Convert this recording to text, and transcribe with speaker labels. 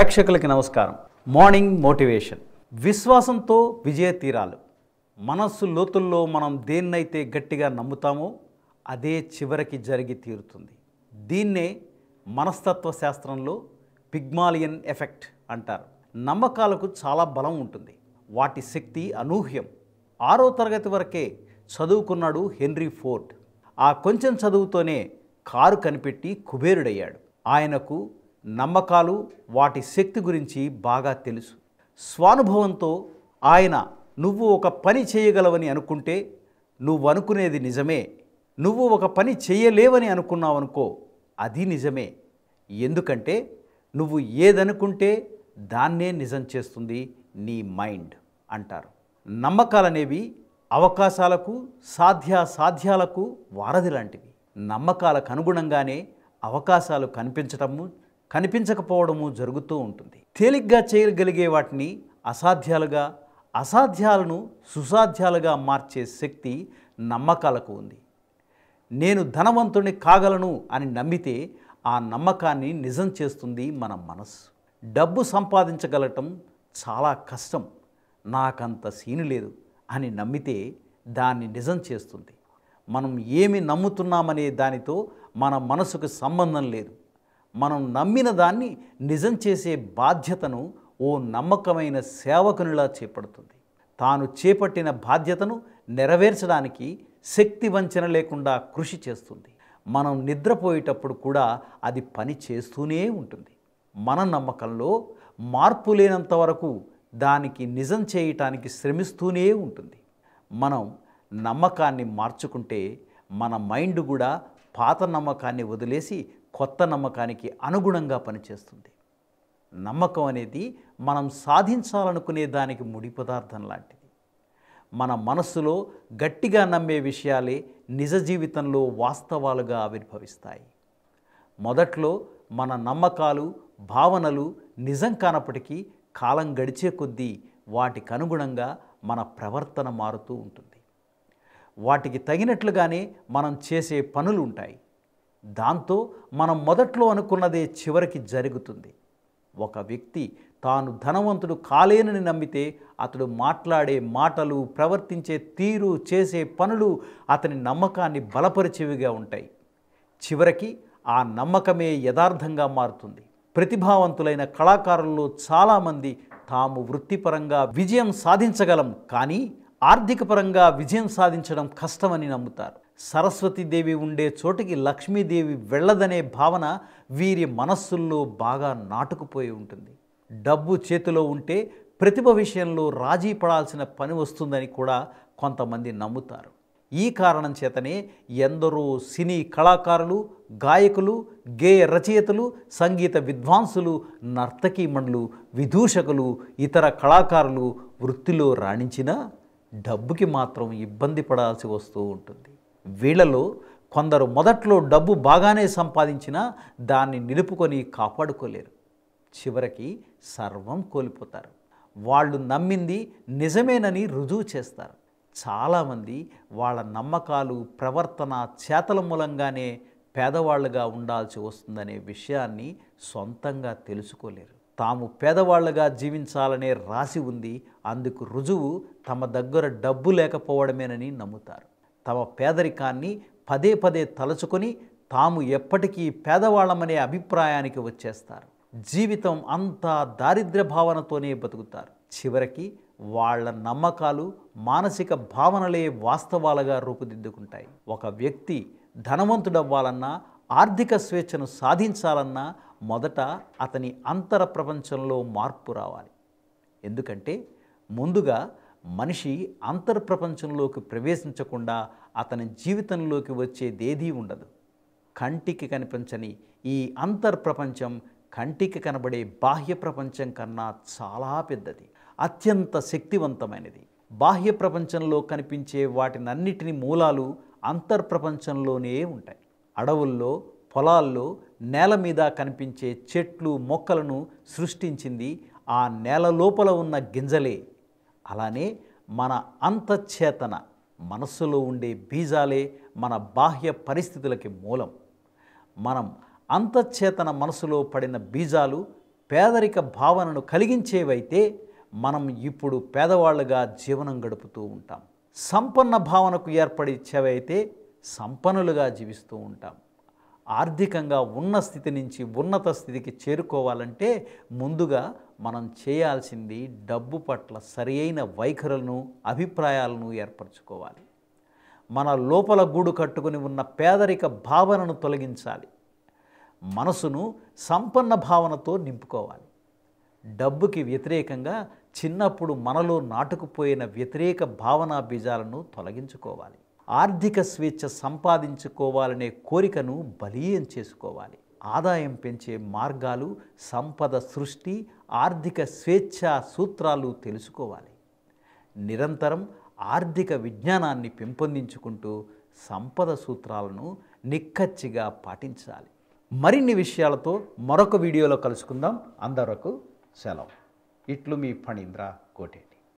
Speaker 1: ప్రేక్షకులకి నమస్కారం morning motivation విశ్వాసంతో విజయ తీరాలు మనస్సు లోతుల్లో మనం దేన్నైతే గట్టిగా నమ్ముతామో అదే చివరికి జరిగి తీరుతుంది దీన్నే మనస్తత్వ శాస్త్రంలో పిగ్మాలియన్ ఎఫెక్ట్ అంటారు నమ్మకాలకు చాలా బలం ఉంటుంది వాటి శక్తి అనూహ్యం ఆరో తరగతి వరకే చదువుకున్నాడు హెన్రీ ఫోర్ట్ ఆ కొంచెం చదువుతోనే కారు కనిపెట్టి కుబేరుడయ్యాడు ఆయనకు నమ్మకాలు వాటి శక్తి గురించి బాగా తెలుసు స్వానుభవంతో ఆయన నువ్వు ఒక పని చేయగలవని అనుకుంటే నువ్వు అనుకునేది నిజమే నువ్వు ఒక పని చేయలేవని అనుకున్నావు అనుకో అది నిజమే ఎందుకంటే నువ్వు ఏదనుకుంటే దాన్నే నిజం చేస్తుంది నీ మైండ్ అంటారు నమ్మకాలనేవి అవకాశాలకు సాధ్యాసాధ్యాలకు వారధి లాంటివి నమ్మకాలకు అనుగుణంగానే అవకాశాలు కనిపించటము కనిపించకపోవడము జరుగుతూ ఉంటుంది తేలిగ్గా చేయగలిగే వాటిని అసాధ్యాలుగా అసాధ్యాలను సుసాధ్యాలుగా మార్చే శక్తి నమ్మకాలకు ఉంది నేను ధనవంతుని కాగలను అని నమ్మితే ఆ నమ్మకాన్ని నిజం చేస్తుంది మన మనస్సు డబ్బు సంపాదించగలటం చాలా కష్టం నాకంత సీను లేదు అని నమ్మితే దాన్ని నిజం చేస్తుంది మనం ఏమి నమ్ముతున్నామనే దానితో మన మనసుకు సంబంధం లేదు మనం నమ్మిన దాన్ని నిజం చేసే బాధ్యతను ఓ నమ్మకమైన సేవకునిలా చేపడుతుంది తాను చేపట్టిన బాధ్యతను నెరవేర్చడానికి శక్తి వంచన లేకుండా కృషి చేస్తుంది మనం నిద్రపోయేటప్పుడు కూడా అది పని చేస్తూనే ఉంటుంది మన నమ్మకంలో మార్పు లేనంత వరకు దానికి నిజం చేయటానికి శ్రమిస్తూనే ఉంటుంది మనం నమ్మకాన్ని మార్చుకుంటే మన మైండ్ కూడా పాత నమ్మకాన్ని వదిలేసి కొత్త నమ్మకానికి అనుగుణంగా పనిచేస్తుంది నమ్మకం అనేది మనం సాధించాలనుకునే దానికి ముడి పదార్థం లాంటిది మన మనస్సులో గట్టిగా నమ్మే విషయాలే నిజ జీవితంలో వాస్తవాలుగా ఆవిర్భవిస్తాయి మొదట్లో మన నమ్మకాలు భావనలు నిజం కానప్పటికీ కాలం గడిచే కొద్దీ వాటికి అనుగుణంగా మన ప్రవర్తన మారుతూ ఉంటుంది వాటికి తగినట్లుగానే మనం చేసే పనులు ఉంటాయి దాంతో మనం మొదట్లో అనుకున్నదే చివరికి జరుగుతుంది ఒక వ్యక్తి తాను ధనవంతుడు కాలేనని నమ్మితే అతడు మాట్లాడే మాటలు ప్రవర్తించే తీరు చేసే పనులు అతని నమ్మకాన్ని బలపరిచేవిగా ఉంటాయి చివరికి ఆ నమ్మకమే యథార్థంగా మారుతుంది ప్రతిభావంతులైన కళాకారుల్లో చాలామంది తాము వృత్తిపరంగా విజయం సాధించగలం కానీ ఆర్థికపరంగా విజయం సాధించడం కష్టమని నమ్ముతారు సరస్వతీదేవి ఉండే చోటికి లక్ష్మీదేవి వెళ్ళదనే భావన వీరి మనస్సుల్లో బాగా నాటుకుపోయి ఉంటుంది డబ్బు చేతిలో ఉంటే ప్రతిభ విషయంలో రాజీ పడాల్సిన పని వస్తుందని కూడా కొంతమంది నమ్ముతారు ఈ కారణం చేతనే ఎందరో సినీ కళాకారులు గాయకులు గేయ రచయితలు సంగీత విద్వాంసులు నర్తకీమణులు విదూషకులు ఇతర కళాకారులు వృత్తిలో రాణించినా డబ్బుకి మాత్రం ఇబ్బంది పడాల్సి వస్తూ ఉంటుంది వీళ్ళలో కొందరు మొదట్లో డబ్బు బాగానే సంపాదించినా దాన్ని నిలుపుకొని కాపాడుకోలేరు చివరికి సర్వం కోల్పోతారు వాళ్ళు నమ్మింది నిజమేనని రుజువు చేస్తారు చాలామంది వాళ్ళ నమ్మకాలు ప్రవర్తన చేతల మూలంగానే పేదవాళ్ళుగా ఉండాల్సి వస్తుందనే విషయాన్ని సొంతంగా తెలుసుకోలేరు తాము పేదవాళ్ళుగా జీవించాలనే రాసి ఉంది అందుకు రుజువు తమ దగ్గర డబ్బు లేకపోవడమేనని నమ్ముతారు తమ పేదరికాన్ని పదే పదే తలుచుకొని తాము ఎప్పటికీ పేదవాళ్ళమనే అభిప్రాయానికి వచ్చేస్తారు జీవితం అంతా దారిద్ర్య భావనతోనే బతుకుతారు చివరికి వాళ్ళ నమ్మకాలు మానసిక భావనలే వాస్తవాలుగా రూపుదిద్దుకుంటాయి ఒక వ్యక్తి ధనవంతుడవ్వాలన్నా ఆర్థిక స్వేచ్ఛను సాధించాలన్నా మొదట అతని అంతర ప్రపంచంలో మార్పు రావాలి ఎందుకంటే ముందుగా మనిషి అంతర్ప్రపంచంలోకి ప్రవేశించకుండా అతని జీవితంలోకి వచ్చేదేదీ ఉండదు కంటికి కనిపించని ఈ అంతర్ప్రపంచం కంటికి కనబడే బాహ్య ప్రపంచం కన్నా చాలా పెద్దది అత్యంత శక్తివంతమైనది బాహ్య ప్రపంచంలో కనిపించే వాటినన్నిటిని మూలాలు అంతర్ప్రపంచంలోనే ఉంటాయి అడవుల్లో పొలాల్లో నేల మీద కనిపించే చెట్లు మొక్కలను సృష్టించింది ఆ నేల లోపల ఉన్న గింజలే అలానే మన అంతఃేతన మనస్సులో ఉండే బీజాలే మన బాహ్య పరిస్థితులకి మూలం మనం అంతఃేతన మనసులో పడిన బీజాలు పేదరిక భావనను కలిగించేవైతే మనం ఇప్పుడు పేదవాళ్ళుగా జీవనం గడుపుతూ ఉంటాం సంపన్న భావనకు ఏర్పడిచ్చేవైతే సంపన్నులుగా జీవిస్తూ ఉంటాం ఆర్థికంగా ఉన్న స్థితి నుంచి ఉన్నత స్థితికి చేరుకోవాలంటే ముందుగా మనం చేయాల్సింది డబ్బు పట్ల సరి అయిన వైఖరులను అభిప్రాయాలను ఏర్పరచుకోవాలి మన లోపల గూడు కట్టుకుని ఉన్న పేదరిక భావనను తొలగించాలి మనసును సంపన్న భావనతో నింపుకోవాలి డబ్బుకి వ్యతిరేకంగా చిన్నప్పుడు మనలో నాటుకుపోయిన వ్యతిరేక భావన బీజాలను తొలగించుకోవాలి ఆర్థిక స్వేచ్ఛ సంపాదించుకోవాలనే కోరికను బలీయం చేసుకోవాలి ఆదాయం పెంచే మార్గాలు సంపద సృష్టి ఆర్థిక స్వేచ్ఛ సూత్రాలు తెలుసుకోవాలి నిరంతరం ఆర్థిక విజ్ఞానాన్ని పెంపొందించుకుంటూ సంపద సూత్రాలను నిక్కచ్చిగా పాటించాలి మరిన్ని విషయాలతో మరొక వీడియోలో కలుసుకుందాం అందరకు సెలవు ఇట్లు మీ ఫణీంద్ర కోటే